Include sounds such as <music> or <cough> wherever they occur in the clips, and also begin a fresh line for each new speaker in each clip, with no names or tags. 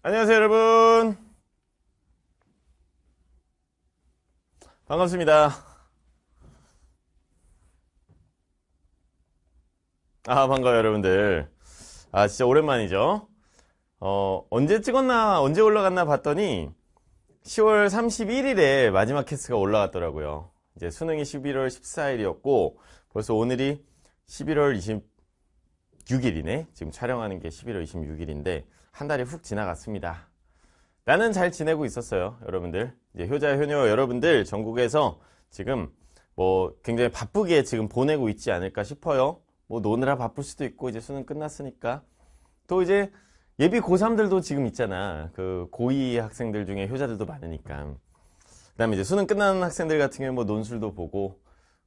안녕하세요 여러분 반갑습니다 아 반가워요 여러분들 아 진짜 오랜만이죠 어 언제 찍었나 언제 올라갔나 봤더니 10월 31일에 마지막 캐스가 올라갔더라고요 이제 수능이 11월 14일이었고 벌써 오늘이 11월 20 6일이네. 지금 촬영하는 게 11월 26일인데 한 달이 훅 지나갔습니다. 나는 잘 지내고 있었어요. 여러분들. 효자, 효녀 여러분들 전국에서 지금 뭐 굉장히 바쁘게 지금 보내고 있지 않을까 싶어요. 뭐 노느라 바쁠 수도 있고 이제 수능 끝났으니까. 또 이제 예비 고3들도 지금 있잖아. 그 고2 학생들 중에 효자들도 많으니까. 그 다음에 이제 수능 끝나는 학생들 같은 경우에 뭐 논술도 보고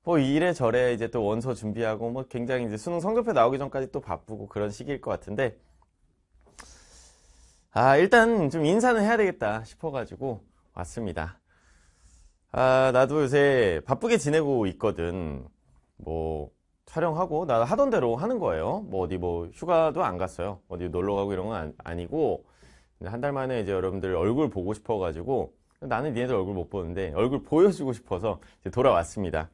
뭐 이래저래 이제 또 원서 준비하고 뭐 굉장히 이제 수능 성적표 나오기 전까지 또 바쁘고 그런 시기일 것 같은데 아 일단 좀 인사는 해야 되겠다 싶어가지고 왔습니다. 아 나도 요새 바쁘게 지내고 있거든. 뭐 촬영하고 나 하던 대로 하는 거예요. 뭐 어디 뭐 휴가도 안 갔어요. 어디 놀러 가고 이런 건 아니고 한 달 만에 이제 여러분들 얼굴 보고 싶어가지고 나는 니네들 얼굴 못 보는데 얼굴 보여주고 싶어서 돌아왔습니다.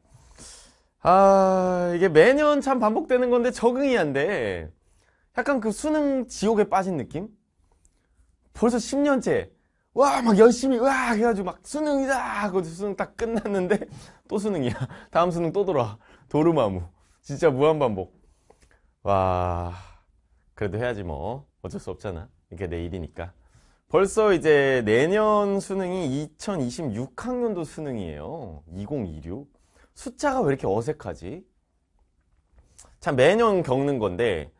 아 이게 매년 참 반복되는 건데 적응이 안 돼 약간 그 수능 지옥에 빠진 느낌? 벌써 10년째 와 막 열심히 와 해가지고 막 수능이다 그거 수능 딱 끝났는데 <laughs> 또 수능이야 <laughs> 다음 수능 또 돌아 도루마무 진짜 무한반복 와 그래도 해야지 뭐 어쩔 수 없잖아 이게 내일이니까 벌써 이제 내년 수능이 2026학년도 수능이에요 2026 숫자가 왜 이렇게 어색하지? 참 매년 겪는 건데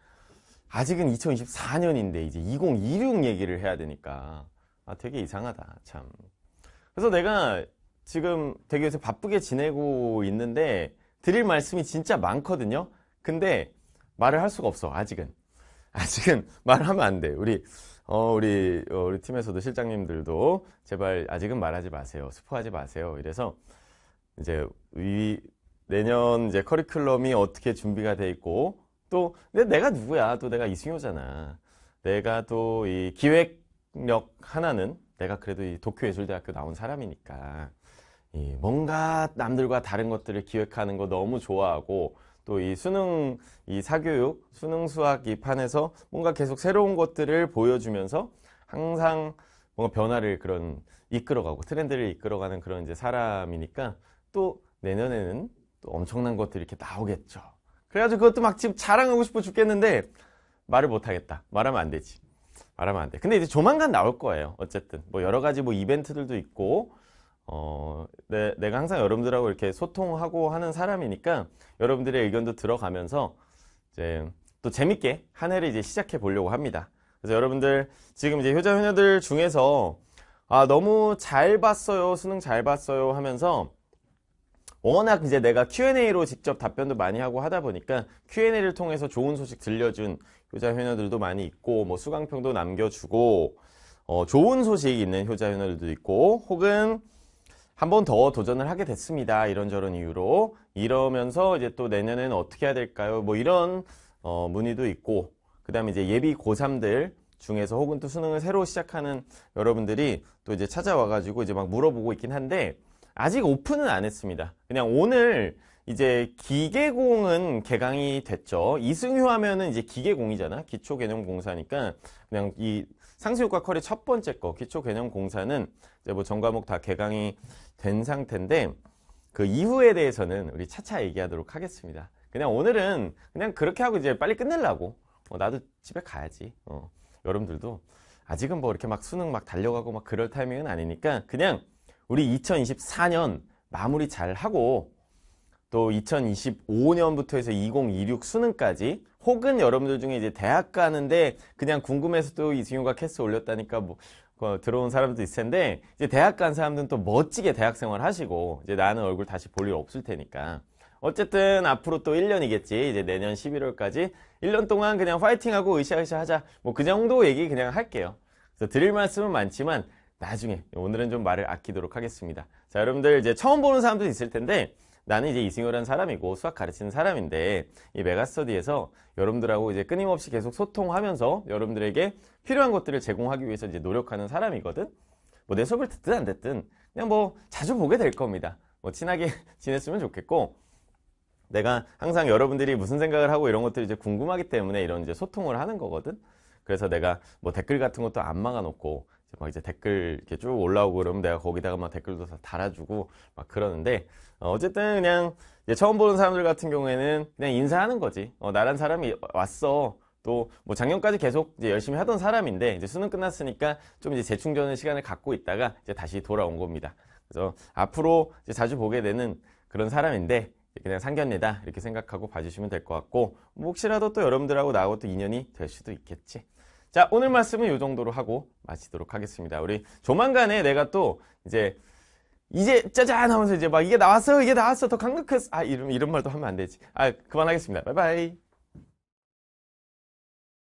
아직은 2024년인데 이제 2026 얘기를 해야 되니까 아 되게 이상하다 참 그래서 내가 지금 되게 요새 바쁘게 지내고 있는데 드릴 말씀이 진짜 많거든요 근데 말을 할 수가 없어 아직은 아직은 <laughs> 말하면 안돼 우리 어, 우리 어, 우리 팀에서도 실장님들도 제발 아직은 말하지 마세요 스포하지 마세요 이래서 이제 이, 내년 이제 커리큘럼이 어떻게 준비가 돼 있고 또 내가 누구야? 또 내가 이승효잖아. 내가 또 이 기획력 하나는 내가 그래도 이 도쿄예술대학교 나온 사람이니까 이 뭔가 남들과 다른 것들을 기획하는 거 너무 좋아하고 또 이 수능 이 사교육 수능 수학 이 판에서 뭔가 계속 새로운 것들을 보여주면서 항상 뭔가 변화를 그런 이끌어가고 트렌드를 이끌어가는 그런 이제 사람이니까 또 내년에는 또 엄청난 것들이 이렇게 나오겠죠. 그래가지고 그것도 막 지금 자랑하고 싶어 죽겠는데 말을 못하겠다. 말하면 안 되지. 말하면 안 돼. 근데 이제 조만간 나올 거예요. 어쨌든 뭐 여러 가지 뭐 이벤트들도 있고 어, 내, 네, 내가 항상 여러분들하고 이렇게 소통하고 하는 사람이니까 여러분들의 의견도 들어가면서 이제 또 재밌게 한 해를 이제 시작해 보려고 합니다. 그래서 여러분들 지금 이제 효자 효녀들 중에서 아 너무 잘 봤어요 수능 잘 봤어요 하면서 워낙 이제 내가 Q&A로 직접 답변도 많이 하고 하다 보니까 Q&A를 통해서 좋은 소식 들려준 효자 회원들도 많이 있고 뭐 수강평도 남겨주고 어, 좋은 소식 있는 효자 회원들도 있고 혹은 한 번 더 도전을 하게 됐습니다. 이런저런 이유로 이러면서 이제 또 내년에는 어떻게 해야 될까요? 뭐 이런 어, 문의도 있고 그 다음에 이제 예비 고3들 중에서 혹은 또 수능을 새로 시작하는 여러분들이 또 이제 찾아와가지고 이제 막 물어보고 있긴 한데 아직 오픈은 안 했습니다. 그냥 오늘 이제 기계공은 개강이 됐죠. 이승효 하면은 이제 기계공이잖아. 기초 개념 공사니까 그냥 이 상수효과 커리 첫 번째 거 기초 개념 공사는 이제 뭐 전과목 다 개강이 된 상태인데 그 이후에 대해서는 우리 차차 얘기하도록 하겠습니다. 그냥 오늘은 그냥 그렇게 하고 이제 빨리 끝내려고. 어, 나도 집에 가야지. 어, 여러분들도 아직은 뭐 이렇게 막 수능 막 달려가고 막 그럴 타이밍은 아니니까 그냥 우리 2024년 마무리 잘 하고 또 2025년부터 해서 2026 수능까지 혹은 여러분들 중에 이제 대학 가는데 그냥 궁금해서 또 이승효가 캐스 올렸다니까 뭐 어, 들어온 사람도 있을 텐데 이제 대학 간 사람들은 또 멋지게 대학 생활 하시고 이제 나는 얼굴 다시 볼 일 없을 테니까 어쨌든 앞으로 또 1년이겠지 이제 내년 11월까지 1년 동안 그냥 파이팅하고 으쌰으쌰 하자 뭐 그 정도 얘기 그냥 할게요 그래서 드릴 말씀은 많지만 나중에 오늘은 좀 말을 아끼도록 하겠습니다. 자 여러분들 이제 처음 보는 사람도 있을 텐데 나는 이제 이승효라는 사람이고 수학 가르치는 사람인데 이 메가스터디에서 여러분들하고 이제 끊임없이 계속 소통하면서 여러분들에게 필요한 것들을 제공하기 위해서 이제 노력하는 사람이거든. 뭐 내 수업을 듣든 안 듣든 그냥 뭐 자주 보게 될 겁니다. 뭐 친하게 <laughs> 지냈으면 좋겠고 내가 항상 여러분들이 무슨 생각을 하고 이런 것들이 이제 궁금하기 때문에 이런 이제 소통을 하는 거거든. 그래서 내가 뭐 댓글 같은 것도 안 막아놓고 막 이제 댓글 이렇게 쭉 올라오고 그러면 내가 거기다가 막 댓글도 다 달아주고 막 그러는데 어, 쨌든 그냥 처음 보는 사람들 같은 경우에는 그냥 인사하는 거지 어, 나란 사람이 왔어 또 뭐 작년까지 계속 열심히 하던 사람인데 이제 수능 끝났으니까 좀 이제 재충전의 시간을 갖고 있다가 이제 다시 돌아온 겁니다 그래서 앞으로 자주 보게 되는 그런 사람인데 그냥 상견례다 이렇게 생각하고 봐주시면 될 것 같고 뭐 혹시라도 또 여러분들하고 나하고 또 인연이 될 수도 있겠지 자, 오늘 말씀은 이 정도로 하고 마치도록 하겠습니다. 우리 조만간에 내가 또 이제 이제 짜잔 하면서 이제 막 이게 나왔어 이게 나왔어 더 강력했어 아 이런 이런 말도 하면 안 되지 아 그만하겠습니다 바이바이